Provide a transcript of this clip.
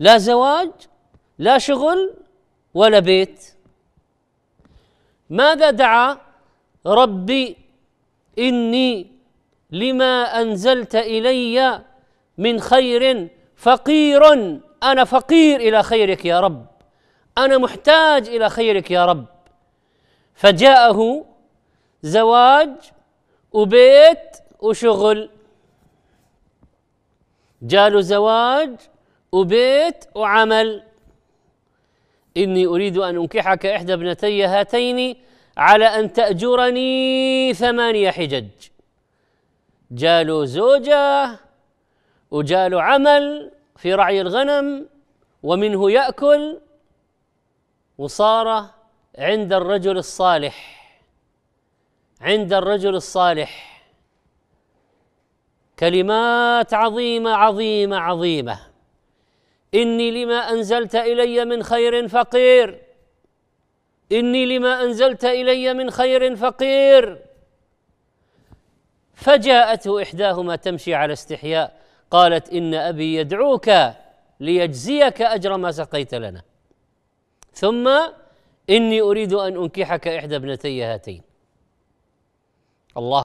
لا زواج لا شغل ولا بيت ماذا دعا ربي إني لما أنزلت إلي من خير فقير أنا فقير إلى خيرك يا رب أنا محتاج إلى خيرك يا رب فجاءه زواج وبيت وشغل جاله زواج وبيت وعمل إني أريد أن أنكحك إحدى ابنتي هاتين على أن تأجرني ثمانية حجج جالوا زوجة وجالوا عمل في رعي الغنم ومنه يأكل وصار عند الرجل الصالح عند الرجل الصالح كلمات عظيمة عظيمة عظيمة إني لما أنزلت إلي من خير فقير إني لما أنزلت إلي من خير فقير فجاءته إحداهما تمشي على استحياء قالت إن أبي يدعوك ليجزيك أجر ما سقيت لنا ثم إني أريد أن أنكحك إحدى ابنتي هاتين الله